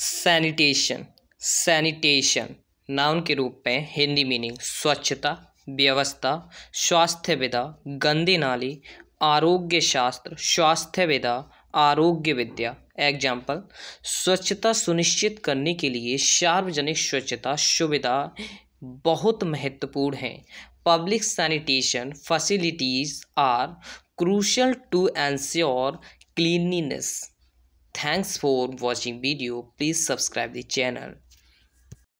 Sanitation sanitation noun के रूप में हिंदी मीनिंग स्वच्छता व्यवस्था स्वास्थ्य विधा गंदी नाली आरोग्य शास्त्र स्वास्थ्य विधा आरोग्य विद्या एग्जाम्पल स्वच्छता सुनिश्चित करने के लिए सार्वजनिक स्वच्छता सुविधा बहुत महत्वपूर्ण हैं public sanitation facilities are crucial to ensure cleanliness Thanks for watching video. Please subscribe the channel.